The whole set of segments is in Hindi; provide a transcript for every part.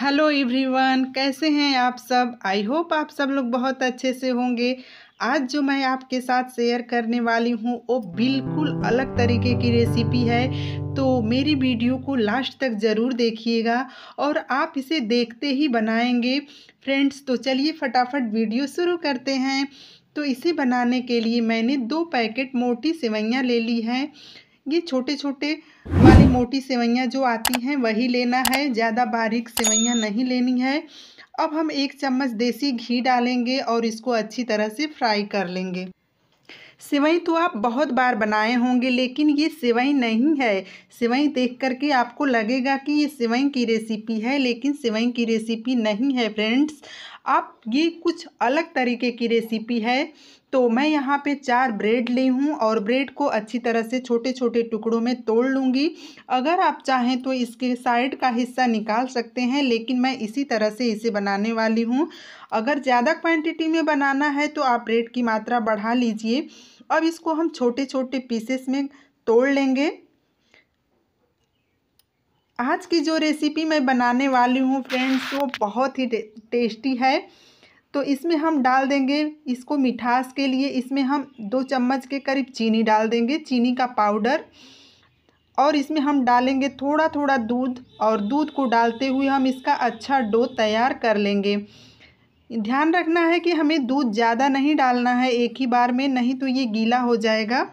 हेलो एवरीवन कैसे हैं आप सब आई होप आप सब लोग बहुत अच्छे से होंगे आज जो मैं आपके साथ शेयर करने वाली हूँ वो बिल्कुल अलग तरीके की रेसिपी है तो मेरी वीडियो को लास्ट तक ज़रूर देखिएगा और आप इसे देखते ही बनाएंगे फ्रेंड्स तो चलिए फटाफट वीडियो शुरू करते हैं तो इसे बनाने के लिए मैंने दो पैकेट मोटी सेवैयाँ ले ली हैं ये छोटे छोटे वाली मोटी सेवैयाँ जो आती हैं वही लेना है ज़्यादा बारीक सेवैयाँ नहीं लेनी है अब हम एक चम्मच देसी घी डालेंगे और इसको अच्छी तरह से फ्राई कर लेंगे सिवई तो आप बहुत बार बनाए होंगे लेकिन ये सिवई नहीं है सिवई देख करके आपको लगेगा कि ये सिवई की रेसिपी है लेकिन सिवई की रेसिपी नहीं है फ्रेंड्स आप ये कुछ अलग तरीके की रेसिपी है तो मैं यहाँ पे चार ब्रेड ली हूँ और ब्रेड को अच्छी तरह से छोटे छोटे टुकड़ों में तोड़ लूँगी अगर आप चाहें तो इसके साइड का हिस्सा निकाल सकते हैं लेकिन मैं इसी तरह से इसे बनाने वाली हूँ अगर ज़्यादा क्वांटिटी में बनाना है तो आप ब्रेड की मात्रा बढ़ा लीजिए अब इसको हम छोटे छोटे पीसेस में तोड़ लेंगे आज की जो रेसिपी मैं बनाने वाली हूँ फ्रेंड्स वो बहुत ही टेस्टी है तो इसमें हम डाल देंगे इसको मिठास के लिए इसमें हम दो चम्मच के करीब चीनी डाल देंगे चीनी का पाउडर और इसमें हम डालेंगे थोड़ा थोड़ा दूध और दूध को डालते हुए हम इसका अच्छा डो तैयार कर लेंगे ध्यान रखना है कि हमें दूध ज़्यादा नहीं डालना है एक ही बार में नहीं तो ये गीला हो जाएगा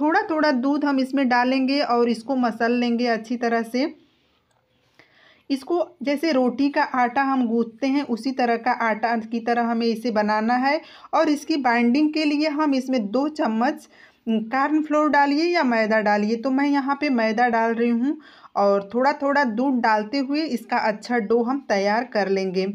थोड़ा थोड़ा दूध हम इसमें डालेंगे और इसको मसल लेंगे अच्छी तरह से इसको जैसे रोटी का आटा हम गूंथते हैं उसी तरह का आटा की तरह हमें इसे बनाना है और इसकी बाइंडिंग के लिए हम इसमें दो चम्मच कार्न फ्लोर डालिए या मैदा डालिए तो मैं यहाँ पे मैदा डाल रही हूँ और थोड़ा थोड़ा दूध डालते हुए इसका अच्छा डो हम तैयार कर लेंगे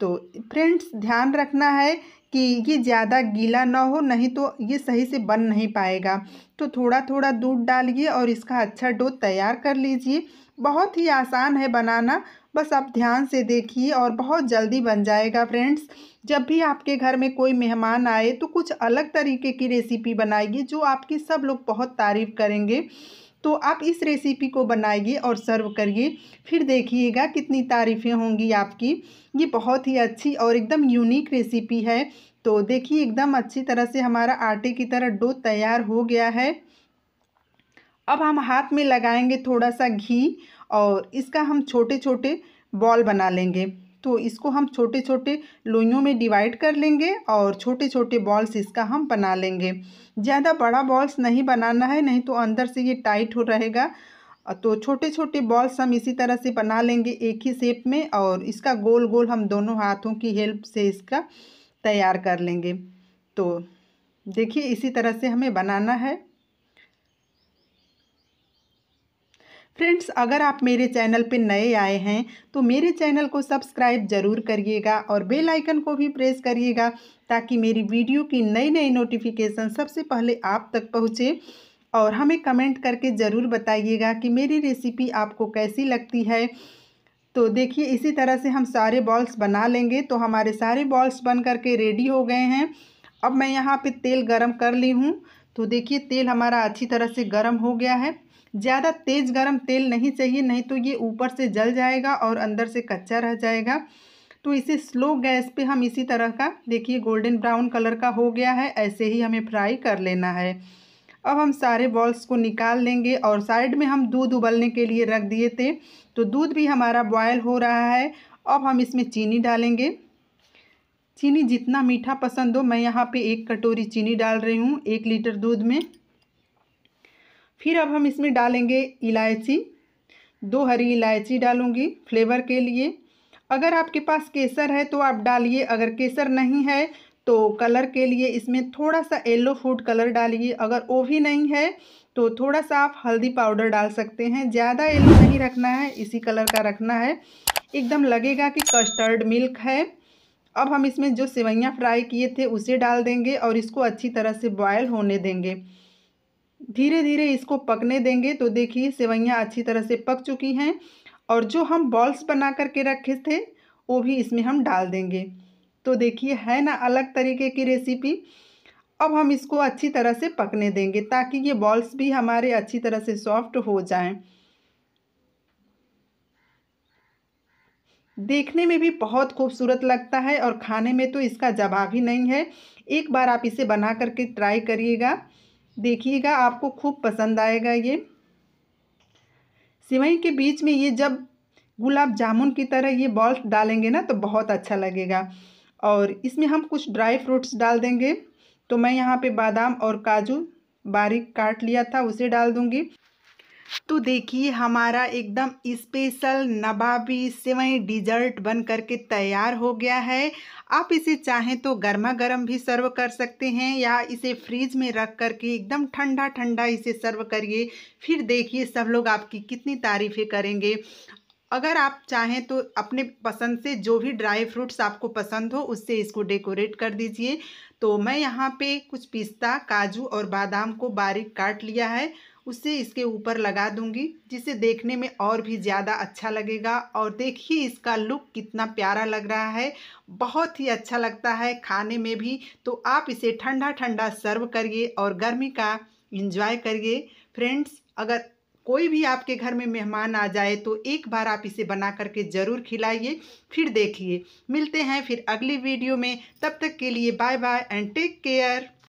तो फ्रेंड्स ध्यान रखना है कि ये ज़्यादा गीला ना हो नहीं तो ये सही से बन नहीं पाएगा तो थोड़ा थोड़ा दूध डालिए और इसका अच्छा डो तैयार कर लीजिए बहुत ही आसान है बनाना बस आप ध्यान से देखिए और बहुत जल्दी बन जाएगा फ्रेंड्स जब भी आपके घर में कोई मेहमान आए तो कुछ अलग तरीके की रेसिपी बनाएगी जो आपकी सब लोग बहुत तारीफ़ करेंगे तो आप इस रेसिपी को बनाइए और सर्व करिए फिर देखिएगा कितनी तारीफ़ें होंगी आपकी ये बहुत ही अच्छी और एकदम यूनिक रेसिपी है तो देखिए एकदम अच्छी तरह से हमारा आटे की तरह डो तैयार हो गया है अब हम हाथ में लगाएंगे थोड़ा सा घी और इसका हम छोटे छोटे बॉल बना लेंगे तो इसको हम छोटे छोटे लोइयों में डिवाइड कर लेंगे और छोटे छोटे बॉल्स इसका हम बना लेंगे ज़्यादा बड़ा बॉल्स नहीं बनाना है नहीं तो अंदर से ये टाइट हो रहेगा तो छोटे छोटे बॉल्स हम इसी तरह से बना लेंगे एक ही शेप में और इसका गोल गोल हम दोनों हाथों की हेल्प से इसका तैयार कर लेंगे तो देखिए इसी तरह से हमें बनाना है फ्रेंड्स अगर आप मेरे चैनल पर नए आए हैं तो मेरे चैनल को सब्सक्राइब जरूर करिएगा और बेल आइकन को भी प्रेस करिएगा ताकि मेरी वीडियो की नई नई नोटिफिकेशन सबसे पहले आप तक पहुँचे और हमें कमेंट करके ज़रूर बताइएगा कि मेरी रेसिपी आपको कैसी लगती है तो देखिए इसी तरह से हम सारे बॉल्स बना लेंगे तो हमारे सारे बॉल्स बन करके रेडी हो गए हैं अब मैं यहाँ पे तेल गरम कर ली हूँ तो देखिए तेल हमारा अच्छी तरह से गरम हो गया है ज़्यादा तेज़ गर्म तेल नहीं चाहिए नहीं तो ये ऊपर से जल जाएगा और अंदर से कच्चा रह जाएगा तो इसे स्लो गैस पे हम इसी तरह का देखिए गोल्डन ब्राउन कलर का हो गया है ऐसे ही हमें फ्राई कर लेना है अब हम सारे बॉल्स को निकाल लेंगे और साइड में हम दूध उबलने के लिए रख दिए थे तो दूध भी हमारा बॉयल हो रहा है अब हम इसमें चीनी डालेंगे चीनी जितना मीठा पसंद हो मैं यहाँ पे एक कटोरी चीनी डाल रही हूँ एक लीटर दूध में फिर अब हम इसमें डालेंगे इलायची दो हरी इलायची डालूंगी फ्लेवर के लिए अगर आपके पास केसर है तो आप डालिए अगर केसर नहीं है तो कलर के लिए इसमें थोड़ा सा येलो फूड कलर डालिए अगर वो भी नहीं है तो थोड़ा सा आप हल्दी पाउडर डाल सकते हैं ज़्यादा येलो नहीं रखना है इसी कलर का रखना है एकदम लगेगा कि कस्टर्ड मिल्क है अब हम इसमें जो सेवैयाँ फ्राई किए थे उसे डाल देंगे और इसको अच्छी तरह से बॉयल होने देंगे धीरे धीरे इसको पकने देंगे तो देखिए सेवैयाँ अच्छी तरह से पक चुकी हैं और जो हम बॉल्स बना करके रखे थे वो भी इसमें हम डाल देंगे तो देखिए है ना अलग तरीके की रेसिपी अब हम इसको अच्छी तरह से पकने देंगे ताकि ये बॉल्स भी हमारे अच्छी तरह से सॉफ्ट हो जाएं देखने में भी बहुत खूबसूरत लगता है और खाने में तो इसका जवाब ही नहीं है एक बार आप इसे बना करके ट्राई करिएगा देखिएगा आपको खूब पसंद आएगा ये सिवई के बीच में ये जब गुलाब जामुन की तरह ये बॉल्स डालेंगे ना तो बहुत अच्छा लगेगा और इसमें हम कुछ ड्राई फ्रूट्स डाल देंगे तो मैं यहाँ पे बादाम और काजू बारीक काट लिया था उसे डाल दूँगी तो देखिए हमारा एकदम स्पेशल नबाबी सेवई डिजर्ट बन करके तैयार हो गया है आप इसे चाहें तो गर्मा गर्म भी सर्व कर सकते हैं या इसे फ्रिज में रख करके एकदम ठंडा ठंडा इसे सर्व करिए फिर देखिए सब लोग आपकी कितनी तारीफ़ें करेंगे अगर आप चाहें तो अपने पसंद से जो भी ड्राई फ्रूट्स आपको पसंद हो उससे इसको डेकोरेट कर दीजिए तो मैं यहाँ पे कुछ पिस्ता काजू और बादाम को बारीक काट लिया है उसे इसके ऊपर लगा दूंगी जिसे देखने में और भी ज़्यादा अच्छा लगेगा और देखिए इसका लुक कितना प्यारा लग रहा है बहुत ही अच्छा लगता है खाने में भी तो आप इसे ठंडा ठंडा सर्व करिए और गर्मी का इंजॉय करिए फ्रेंड्स अगर कोई भी आपके घर में मेहमान आ जाए तो एक बार आप इसे बना करके ज़रूर खिलाइए फिर देखिए मिलते हैं फिर अगली वीडियो में तब तक के लिए bye bye and take care